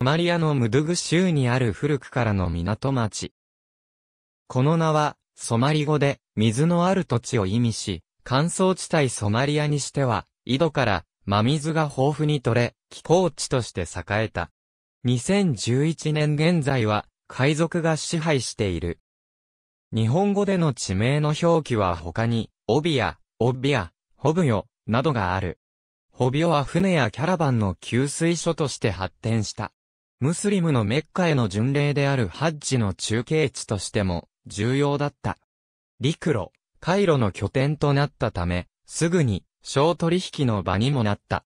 マリアのムドゥグ州にある古くからの港町。この名は、ソマリ語で、水のある土地を意味し、乾燥地帯ソマリアにしては、井戸から、真水が豊富に取れ、気候地として栄えた。2011年現在は、海賊が支配している。日本語での地名の表記は他に、オビア、オビア、ホブヨ、などがある。ホビオは船やキャラバンの給水所として発展した。ムスリムのメッカへの巡礼であるハッジの中継地としても重要だった。陸路、カイロの拠点となったため、すぐに小取引の場にもなった。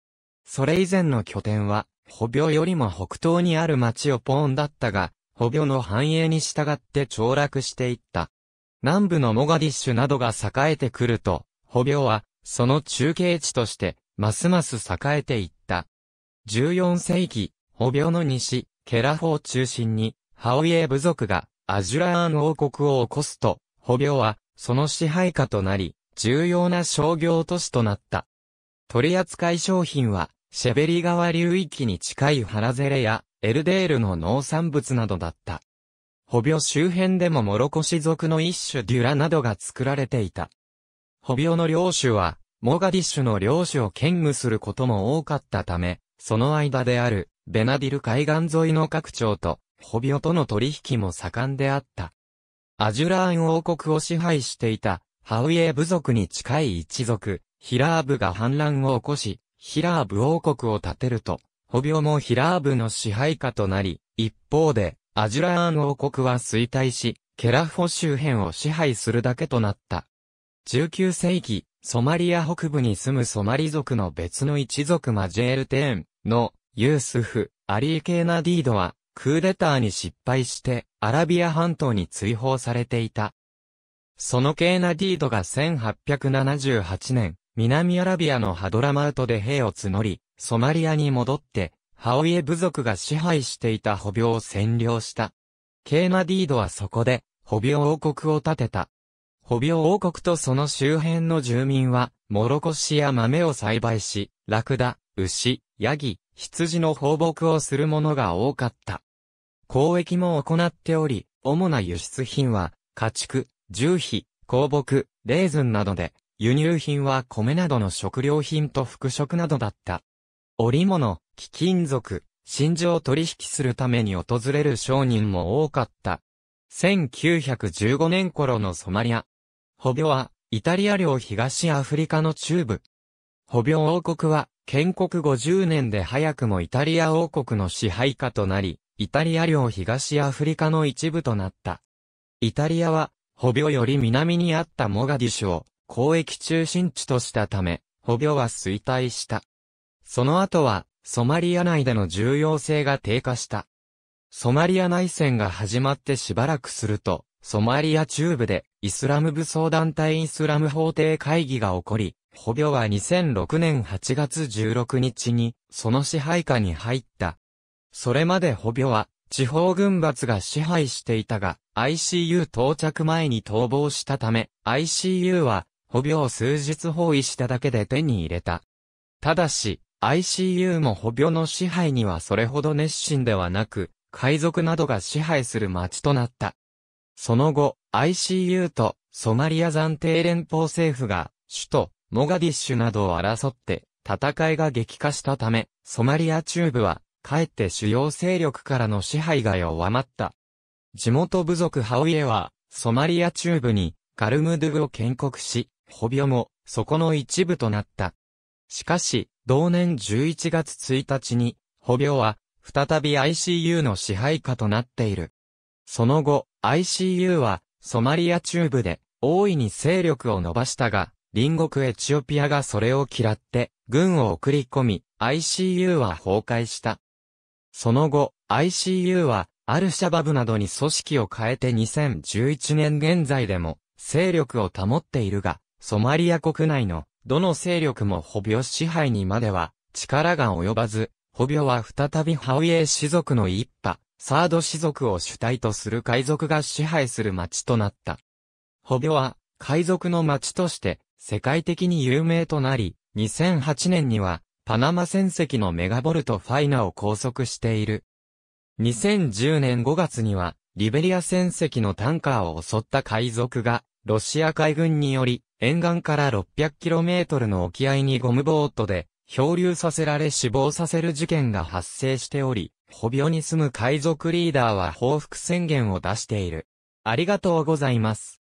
それ以前の拠点は、保病よりも北東にある町をポーンだったが、保病の繁栄に従って凋落していった。南部のモガディッシュなどが栄えてくると、保病は、その中継地として、ますます栄えていった。14世紀、保病の西、ケラフを中心に、ハオイエ部族がアジュラーン王国を起こすと、保病はその支配下となり、重要な商業都市となった。取扱い商品は、シェベリ川流域に近いハラゼレやエルデールの農産物などだった。保病周辺でもモロコシ族の一種デュラなどが作られていた。保病の領主は、モガディッシュの領主を兼務することも多かったため、その間であるベナディル海岸沿いの各町と、ホビオとの取引も盛んであった。アジュラーン王国を支配していた、ハウイエ部族に近い一族、ヒラーブが反乱を起こし、ヒラーブ王国を建てると、ホビオもヒラーブの支配下となり、一方で、アジュラーン王国は衰退し、ケラフォ周辺を支配するだけとなった。19世紀、ソマリア北部に住むソマリ族の別の一族マジェールテーンのユースフ、アリー・ケーナディードは、クーデターに失敗して、アラビア半島に追放されていた。そのケーナディードが1878年、南アラビアのハドラマウトで兵を募り、ソマリアに戻って、ハオイエ部族が支配していた捕虜を占領した。ケーナディードはそこで、捕虜王国を建てた。捕虜王国とその周辺の住民は、もろこしや豆を栽培し、ラクダ、牛、ヤギ、羊の放牧をする者が多かった。交易も行っており、主な輸出品は、家畜、重皮、香木、レーズンなどで、輸入品は米などの食料品と服飾などだった。織物、貴金属、真珠を取引するために訪れる商人も多かった。1915年頃のソマリア。捕虜は、イタリア領東アフリカの中部。捕虜王国は、建国50年で早くもイタリア王国の支配下となり、イタリア領東アフリカの一部となった。イタリアは、ホビより南にあったモガディシュを交易中心地としたため、ホビは衰退した。その後は、ソマリア内での重要性が低下した。ソマリア内戦が始まってしばらくすると、ソマリア中部でイスラム武装団体イスラム法廷会議が起こり、捕虜は2006年8月16日に、その支配下に入った。それまで捕虜は、地方軍閥が支配していたが、ICU 到着前に逃亡したため、ICU は、捕虜を数日包囲しただけで手に入れた。ただし、ICU も捕虜の支配にはそれほど熱心ではなく、海賊などが支配する町となった。その後、ICU とソマリア暫定連邦政府が、首都モガディッシュなどを争って戦いが激化したため、ソマリア中部は、かえって主要勢力からの支配が弱まった。地元部族ハウイエは、ソマリア中部に、ガルムドゥブを建国し、ホビオも、そこの一部となった。しかし、同年11月1日に、ホビオは、再び ICU の支配下となっている。その後、ICU は、ソマリア中部で、大いに勢力を伸ばしたが、隣国エチオピアがそれを嫌って、軍を送り込み、ICU は崩壊した。その後、ICU は、アルシャバブなどに組織を変えて2011年現在でも、勢力を保っているが、ソマリア国内の、どの勢力も捕虜支配にまでは、力が及ばず、捕虜は再びハウイエ氏族の一派、サード氏族を主体とする海賊が支配する町となった。捕虜は、海賊の町として世界的に有名となり、2008年にはパナマ船籍のメガボルトファイナを拘束している。2010年5月にはリベリア船籍のタンカーを襲った海賊がロシア海軍により沿岸から 600km の沖合にゴムボートで漂流させられ死亡させる事件が発生しており、捕虜に住む海賊リーダーは報復宣言を出している。ありがとうございます。